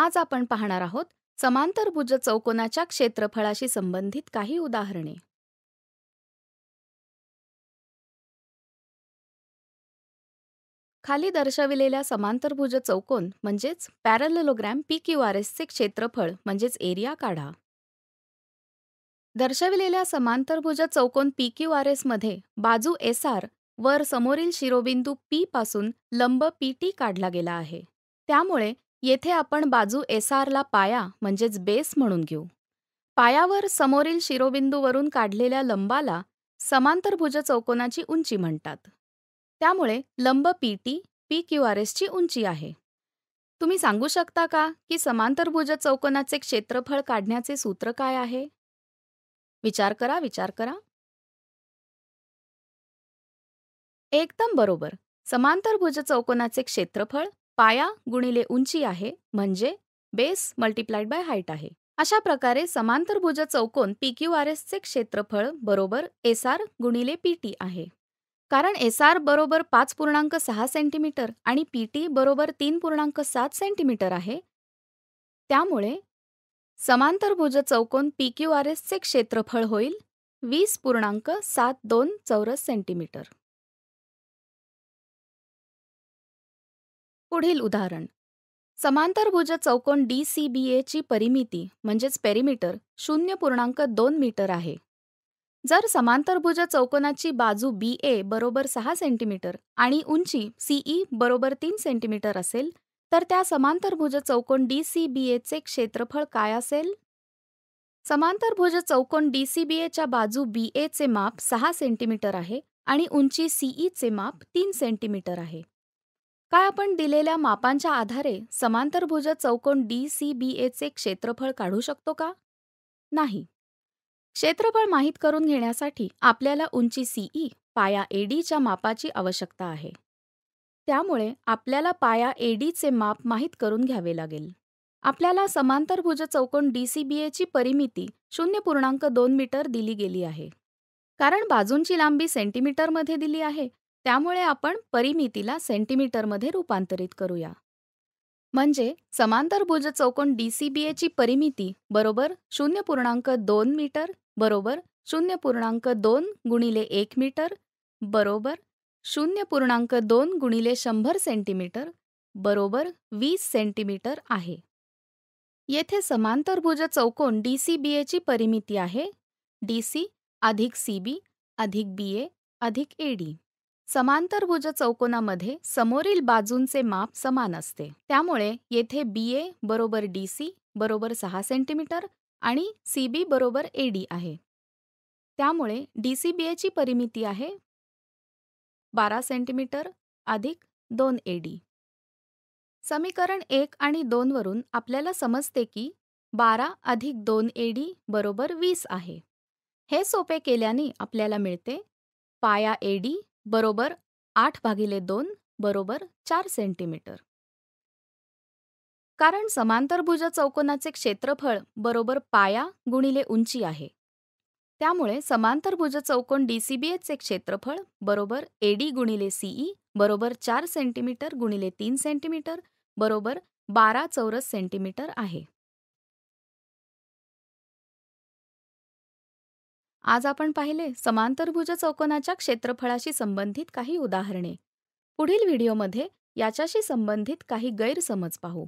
आज आपण पाहणार आहोत समांतरभुज चौकोनाच्या क्षेत्रफळाशी संबंधित काही उदाहरणे खाली दर्शविलेल्या समांतरभुज चौकोन म्हणजेच पॅरलोग्रॅम पी क्यू आर एसचे क्षेत्रफळ म्हणजेच एरिया काढा दर्शविलेल्या समांतरभुज चौकोन पी क्यू आर एसमध्ये बाजू एस आर वर समोरील शिरोबिंदू पी पासून लंब पी टी काढला गेला आहे त्यामुळे येथे आपण बाजू एसआरला पाया म्हणजेच बेस म्हणून घेऊ पायावर समोरील शिरोबिंदूवरून काढलेल्या लंबाला समांतरभुज चौकोनाची उंची म्हणतात त्यामुळे लंब P T P Q R एसची उंची आहे तुम्ही सांगू शकता का की समांतरभुज चौकोनाचे क्षेत्रफळ काढण्याचे सूत्र काय आहे विचार करा विचार करा एकदम बरोबर समांतरभुज चौकोनाचे क्षेत्रफळ पाया गुणिले उंची आहे म्हणजे बेस मल्टिप्लाइड बाय हाईट आहे अशा प्रकारे समांतरभुज चौकोन पी आर क्षेत्रफळ बरोबर एस गुणिले पीटी आहे कारण एस आर बरोबर पाच पूर्णांक सहा सेंटीमीटर आणि पीटी बरोबर तीन पूर्णांक सात सेंटीमीटर आहे त्यामुळे समांतरभुज चौकोन पी आर क्षेत्रफळ होईल वीस पूर्णांक सात दोन चौरस सेंटीमीटर पुढील उदाहरण समांतरभुज चौकोन डी सी बी एची परिमिती म्हणजेच पेरिमीटर शून्य पूर्णांक दोन मीटर आहे जर समांतरभुज चौकोनाची बाजू बी ए बरोबर सहा सेंटीमीटर आणि उंची सीई e बरोबर तीन सेंटीमीटर असेल तर त्या समांतरभुज चौकोन डी सी बी एचे क्षेत्रफळ काय असेल समांतरभुज चौकोन डी सी बी एच्या बाजू बी एचे माप सहा सेंटीमीटर आहे आणि उंची सीईचे e माप तीन सेंटीमीटर आहे काय आपण दिलेल्या मापांच्या आधारे समांतरभुज चौकोन डी सी बी एचे क्षेत्रफळ काढू शकतो का नाही क्षेत्रफळ माहीत करून घेण्यासाठी आपल्याला उंची सीई e, पाया एडीच्या मापाची आवश्यकता आहे त्यामुळे आपल्याला पाया एडीचे माप माहीत करून घ्यावे लागेल आपल्याला समांतरभुज चौकोन डी सी बी एची परिमिती शून्य पूर्णांक दोन मीटर दिली गेली आहे कारण बाजूंची लांबी सेंटीमीटरमध्ये दिली आहे त्यामुळे आपण परिमितीला सेंटीमीटरमध्ये रूपांतरित करूया म्हणजे समांतरभुज चौकोन डी सी बी एची परिमिती बरोबर शून्य पूर्णांक दोन मीटर बरोबर शून्य पूर्णांक दोन गुणिले एक मीटर बरोबर शून्य पूर्णांक दोन गुणिले शंभर सेंटीमीटर बरोबर वीस सेंटीमीटर आहे येथे समांतरभुज चौकोन डी सी बी एची परिमिती आहे डी सी अधिक सी बी अधिक बी ए अधिक ए डी समांतरभुज चौकोनामध्ये समोरील बाजूंचे माप समान असते त्यामुळे येथे बी ए बरोबर डी सी बरोबर सहा सेंटीमीटर आणि सी बी बरोबर ए डी आहे त्यामुळे डी सी बी एची परिमिती आहे बारा सेंटीमीटर अधिक दोन ए डी समीकरण एक आणि दोनवरून आपल्याला समजते की बारा अधिक दोन ए डी बरोबर वीस आहे हे सोपे केल्याने आपल्याला मिळते पाया ए डी बरोबर आठ भागिले दोन बरोबर चार सेंटीमीटर कारण समांतरभुज चौकोनाचे क्षेत्रफळ बरोबर पाया गुणिले उंची आहे त्यामुळे समांतरभुज चौकोन डी सी क्षेत्रफळ बरोबर एडी गुणिले सीई बरोबर चार सेंटीमीटर गुणिले तीन सेंटीमीटर बरोबर बारा चौरस सेंटीमीटर आहे आज आपण पाहिले समांतरभुज चौकोनाच्या क्षेत्रफळाशी संबंधित काही उदाहरणे पुढील व्हिडिओमध्ये याच्याशी संबंधित काही गैरसमज पाहू